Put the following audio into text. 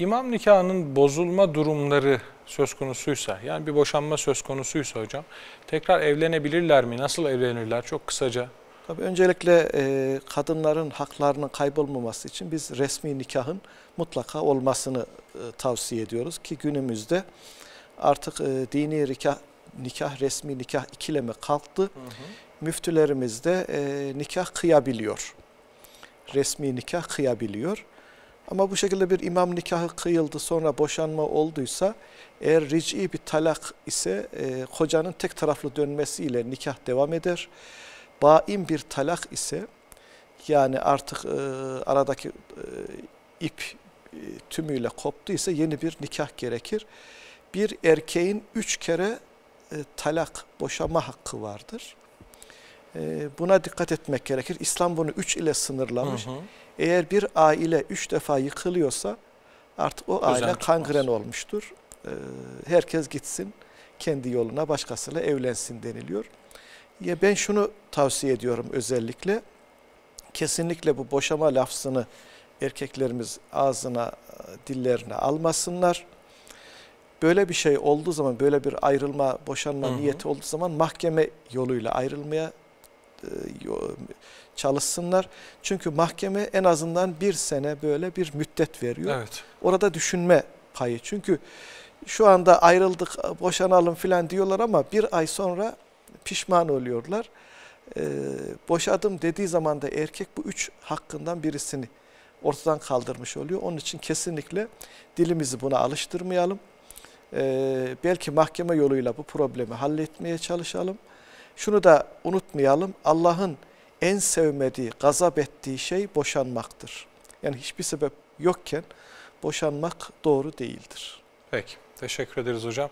İmam nikahının bozulma durumları söz konusuysa, yani bir boşanma söz konusuysa hocam, tekrar evlenebilirler mi? Nasıl evlenirler? Çok kısaca. Tabii öncelikle e, kadınların haklarının kaybolmaması için biz resmi nikahın mutlaka olmasını e, tavsiye ediyoruz ki günümüzde artık e, dini nikah, nikah, resmi nikah ikileme kalktı. Hı hı. Müftülerimiz de e, nikah kıyabiliyor. Resmi nikah kıyabiliyor. Ama bu şekilde bir imam nikahı kıyıldı sonra boşanma olduysa eğer ric'i bir talak ise e, kocanın tek taraflı dönmesiyle nikah devam eder. Baim bir talak ise yani artık e, aradaki e, ip e, tümüyle koptuysa yeni bir nikah gerekir. Bir erkeğin üç kere e, talak boşama hakkı vardır. Ee, buna dikkat etmek gerekir. İslam bunu üç ile sınırlamış. Hı hı. Eğer bir aile üç defa yıkılıyorsa artık o aile Özen kangren tutmaz. olmuştur. Ee, herkes gitsin kendi yoluna başkasıyla evlensin deniliyor. Ya ben şunu tavsiye ediyorum özellikle. Kesinlikle bu boşama lafzını erkeklerimiz ağzına, dillerine almasınlar. Böyle bir şey olduğu zaman, böyle bir ayrılma, boşanma hı hı. niyeti olduğu zaman mahkeme yoluyla ayrılmaya e, çalışsınlar. Çünkü mahkeme en azından bir sene böyle bir müddet veriyor. Evet. Orada düşünme payı. Çünkü şu anda ayrıldık, boşanalım filan diyorlar ama bir ay sonra pişman oluyorlar. Ee, boşadım dediği zaman da erkek bu üç hakkından birisini ortadan kaldırmış oluyor. Onun için kesinlikle dilimizi buna alıştırmayalım. Ee, belki mahkeme yoluyla bu problemi halletmeye çalışalım. Şunu da unutmayalım. Allah'ın en sevmediği, gazap ettiği şey boşanmaktır. Yani hiçbir sebep yokken boşanmak doğru değildir. Peki. Teşekkür ederiz hocam.